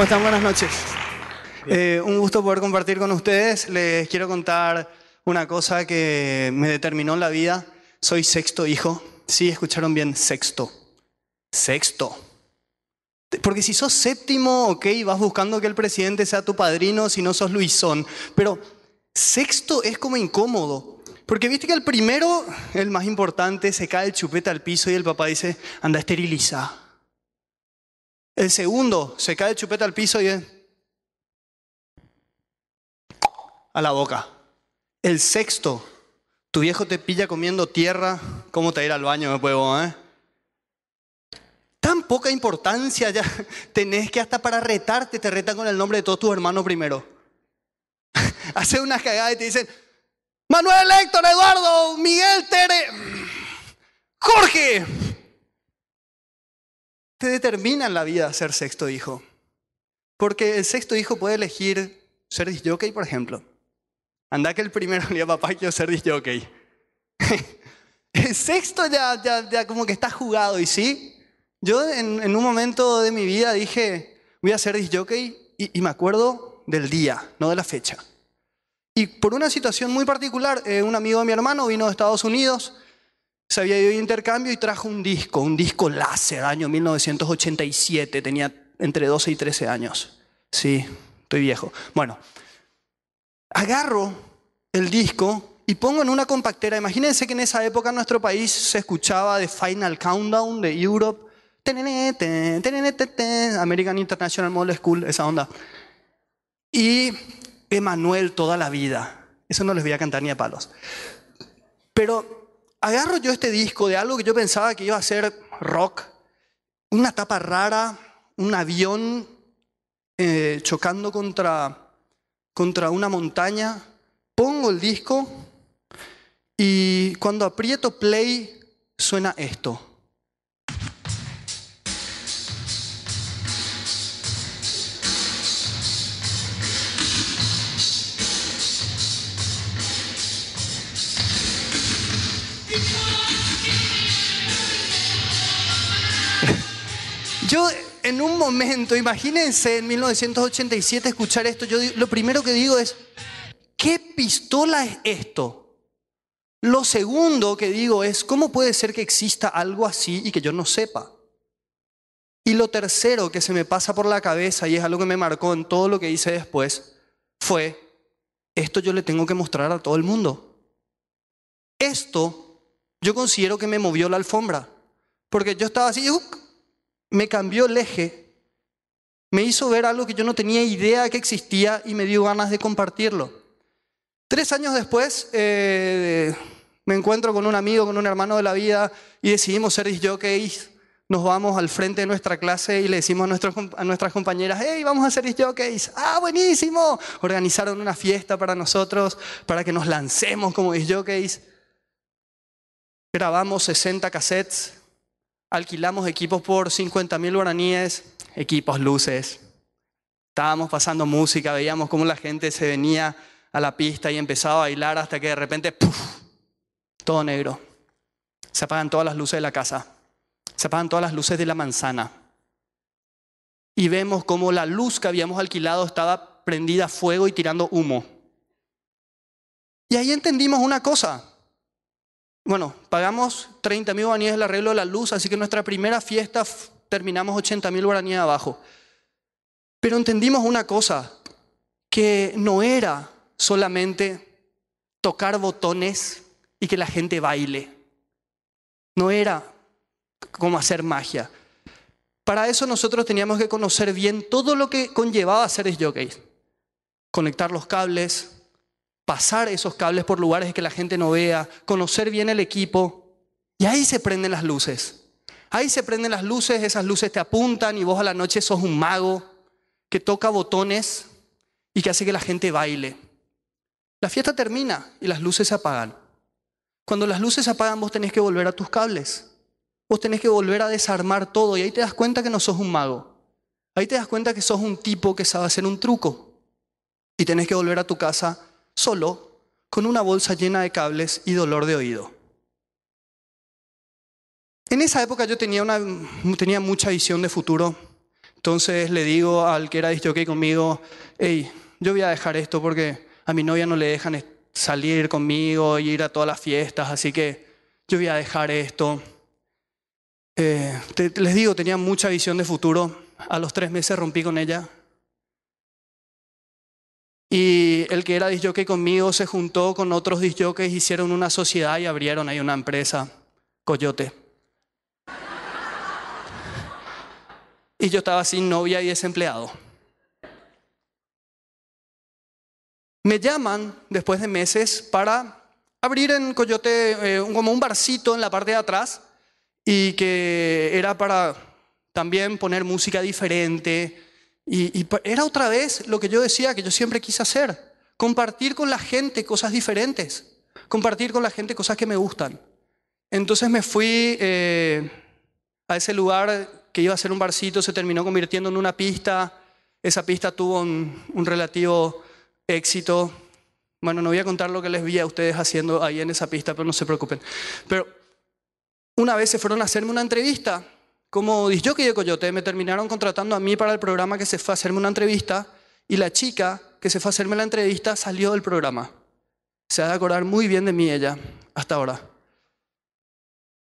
¿Cómo están? Buenas noches. Eh, un gusto poder compartir con ustedes. Les quiero contar una cosa que me determinó la vida. Soy sexto hijo. Sí, escucharon bien, sexto. Sexto. Porque si sos séptimo, ok, vas buscando que el presidente sea tu padrino, si no sos Luisón. Pero sexto es como incómodo. Porque viste que el primero, el más importante, se cae el chupete al piso y el papá dice, anda, esteriliza. El segundo se cae el chupete al piso y a la boca. El sexto, tu viejo te pilla comiendo tierra, ¿cómo te irá al baño, me eh, puedo, eh? Tan poca importancia ya tenés que hasta para retarte te retan con el nombre de todos tus hermanos primero. Hace unas cagadas y te dicen, Manuel, Héctor, Eduardo, Miguel, Tere, Jorge te determina en la vida ser sexto hijo. Porque el sexto hijo puede elegir ser disjockey, por ejemplo. Anda que el primero le a papá, yo ser disjockey. el sexto ya, como que está jugado. Y sí, yo en, un momento de mi vida dije, voy a ser disjockey y, y me acuerdo del día, no de la fecha. Y por una situación muy particular, eh, un amigo de mi hermano vino de Estados Unidos se había ido de intercambio y trajo un disco, un disco láser, año 1987, tenía entre 12 y 13 años. Sí, estoy viejo. Bueno, agarro el disco y pongo en una compactera. Imagínense que en esa época en nuestro país se escuchaba de Final Countdown de Europe, American International Model School, esa onda. Y Emanuel toda la vida. Eso no les voy a cantar ni a palos. Pero agarro yo este disco de algo que yo pensaba que iba a ser rock, una tapa rara, un avión eh, chocando contra, contra una montaña, pongo el disco y cuando aprieto play suena esto. Yo en un momento, imagínense en 1987 escuchar esto, yo lo primero que digo es, ¿qué pistola es esto? Lo segundo que digo es, ¿cómo puede ser que exista algo así y que yo no sepa? Y lo tercero que se me pasa por la cabeza y es algo que me marcó en todo lo que hice después fue, esto yo le tengo que mostrar a todo el mundo. Esto yo considero que me movió la alfombra, porque yo estaba así, uh, me cambió el eje, me hizo ver algo que yo no tenía idea que existía y me dio ganas de compartirlo. Tres años después eh, me encuentro con un amigo, con un hermano de la vida y decidimos ser jockeys. Nos vamos al frente de nuestra clase y le decimos a, nuestras compañeras, hey, vamos a ser jockeys! Ah, buenísimo. Organizaron una fiesta para nosotros, para que nos lancemos como jockeys. Grabamos 60 cassettes, alquilamos equipos por 50 mil guaraníes, equipos, luces. Estábamos pasando música, veíamos cómo la gente se venía a la pista y empezaba a bailar hasta que de repente, ¡puf! todo negro. Se apagan todas las luces de la casa, se apagan todas las luces de la manzana. Y vemos cómo la luz que habíamos alquilado estaba prendida a fuego y tirando humo. Y ahí entendimos una cosa, bueno, pagamos 30 mil guaraníes el arreglo de la luz, así que nuestra primera fiesta terminamos 80 mil guaraníes abajo. Pero entendimos una cosa, que no era solamente tocar botones y que la gente baile. No era como hacer magia. Para eso nosotros teníamos que conocer bien todo lo que conllevaba hacer hacer jockey. Conectar los cables, pasar esos cables por lugares que la gente no vea, conocer bien el equipo. Y ahí se prenden las luces. Ahí se prenden las luces, esas luces te apuntan y vos a la noche sos un mago que toca botones y que hace que la gente baile. La fiesta termina y las luces se apagan. Cuando las luces se apagan vos tenés que volver a tus cables. Vos tenés que volver a desarmar todo y ahí te das cuenta que no sos un mago. Ahí te das cuenta que sos un tipo que sabe hacer un truco. Y tenés que volver a tu casa solo, con una bolsa llena de cables y dolor de oído. En esa época yo tenía, mucha visión de futuro, entonces le digo al que era que conmigo, hey, yo voy a dejar esto porque a mi novia no le dejan salir conmigo, ir a todas las fiestas, así que yo voy a dejar esto. Eh, les digo, tenía mucha visión de futuro. A los tres meses rompí con ella y el que era disjockey conmigo se juntó con otros disjockeys, hicieron una sociedad y abrieron ahí una empresa, Coyote. Y yo estaba sin novia y desempleado. Me llaman después de meses para abrir en Coyote eh, como un barcito en la parte de atrás y que era para también poner música diferente, y, era otra vez lo que yo decía que yo siempre quise hacer, compartir con la gente cosas diferentes, compartir con la gente cosas que me gustan. Entonces me fui eh, a ese lugar que iba a ser un barcito, se terminó convirtiendo en una pista, esa pista tuvo un, un relativo éxito. Bueno, no voy a contar lo que les vi a ustedes haciendo ahí en esa pista, pero no se preocupen. Pero una vez se fueron a hacerme una entrevista como que de Coyote, me terminaron contratando a mí para el programa que se fue a hacerme una entrevista y la chica que se fue a hacerme la entrevista salió del programa. Se ha de acordar muy bien de mí ella, hasta ahora.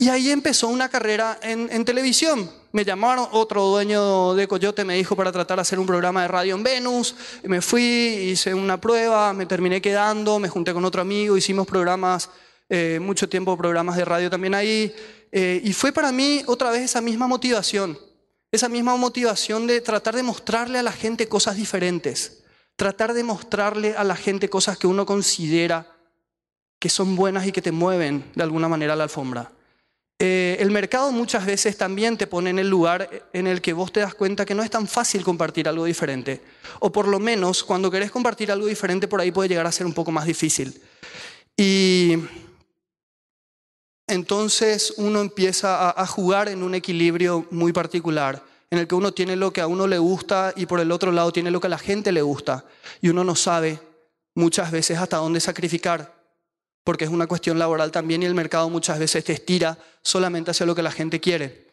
Y ahí empezó una carrera en, en, televisión. Me llamaron, otro dueño de Coyote me dijo para tratar de hacer un programa de radio en Venus. Me fui, hice una prueba, me terminé quedando, me junté con otro amigo, hicimos programas eh, mucho tiempo programas de radio también ahí, eh, y fue para mí otra vez esa misma motivación, esa misma motivación de tratar de mostrarle a la gente cosas diferentes, tratar de mostrarle a la gente cosas que uno considera que son buenas y que te mueven de alguna manera a la alfombra. Eh, el mercado muchas veces también te pone en el lugar en el que vos te das cuenta que no es tan fácil compartir algo diferente. O por lo menos cuando querés compartir algo diferente por ahí puede llegar a ser un poco más difícil. Y entonces uno empieza a, jugar en un equilibrio muy particular, en el que uno tiene lo que a uno le gusta y por el otro lado tiene lo que a la gente le gusta. Y uno no sabe muchas veces hasta dónde sacrificar, porque es una cuestión laboral también y el mercado muchas veces te estira solamente hacia lo que la gente quiere.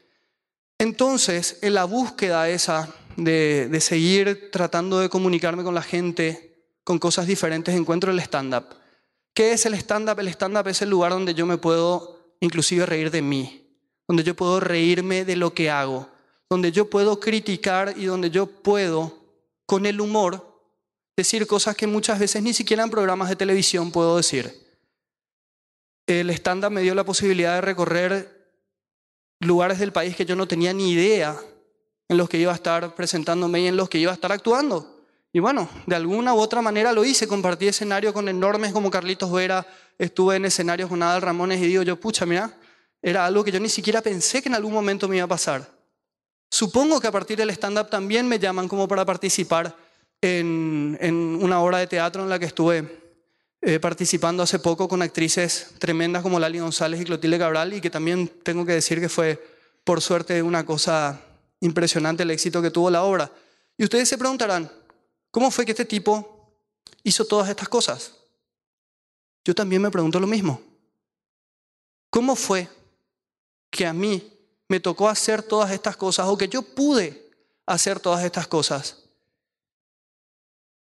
Entonces, en la búsqueda esa de, de seguir tratando de comunicarme con la gente con cosas diferentes, encuentro el stand-up. ¿Qué es el stand-up? El stand-up es el lugar donde yo me puedo inclusive reír de mí, donde yo puedo reírme de lo que hago, donde yo puedo criticar y donde yo puedo, con el humor, decir cosas que muchas veces ni siquiera en programas de televisión puedo decir. El estándar me dio la posibilidad de recorrer lugares del país que yo no tenía ni idea en los que iba a estar presentándome y en los que iba a estar actuando. Y bueno, de alguna u otra manera lo hice, compartí escenario con enormes como Carlitos Vera, estuve en escenarios con Adal Ramones y digo yo, pucha, mira, era algo que yo ni siquiera pensé que en algún momento me iba a pasar. Supongo que a partir del stand-up también me llaman como para participar en, en, una obra de teatro en la que estuve eh, participando hace poco con actrices tremendas como Lali González y Clotilde Cabral y que también tengo que decir que fue, por suerte, una cosa impresionante el éxito que tuvo la obra. Y ustedes se preguntarán, ¿Cómo fue que este tipo hizo todas estas cosas? Yo también me pregunto lo mismo. ¿Cómo fue que a mí me tocó hacer todas estas cosas o que yo pude hacer todas estas cosas?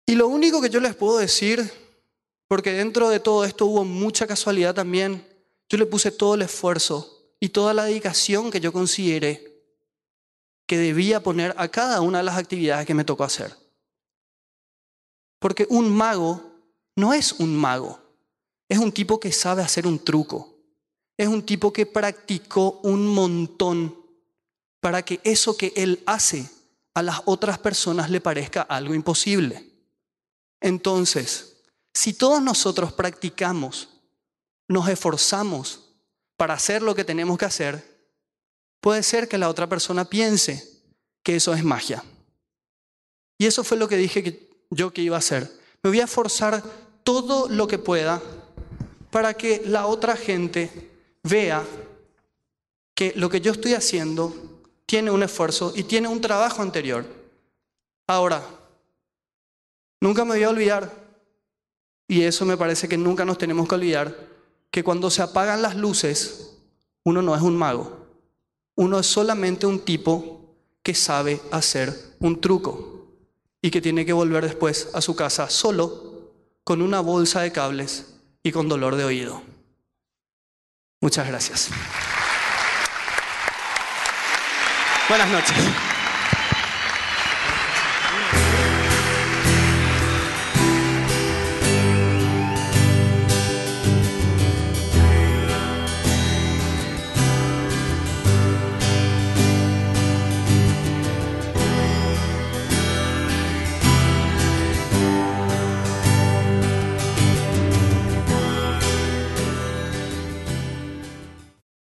Y lo único que yo les puedo decir, porque dentro de todo esto hubo mucha casualidad también, yo le puse todo el esfuerzo y toda la dedicación que yo consideré que debía poner a cada una de las actividades que me tocó hacer. Porque un mago no es un mago. Es un tipo que sabe hacer un truco. Es un tipo que practicó un montón para que eso que él hace a las otras personas le parezca algo imposible. Entonces, si todos nosotros practicamos, nos esforzamos para hacer lo que tenemos que hacer, puede ser que la otra persona piense que eso es magia. Y eso fue lo que dije que yo qué iba a hacer. Me voy a forzar todo lo que pueda para que la otra gente vea que lo que yo estoy haciendo tiene un esfuerzo y tiene un trabajo anterior. Ahora, nunca me voy a olvidar, y eso me parece que nunca nos tenemos que olvidar, que cuando se apagan las luces, uno no es un mago, uno es solamente un tipo que sabe hacer un truco y que tiene que volver después a su casa solo, con una bolsa de cables y con dolor de oído. Muchas gracias. Buenas noches.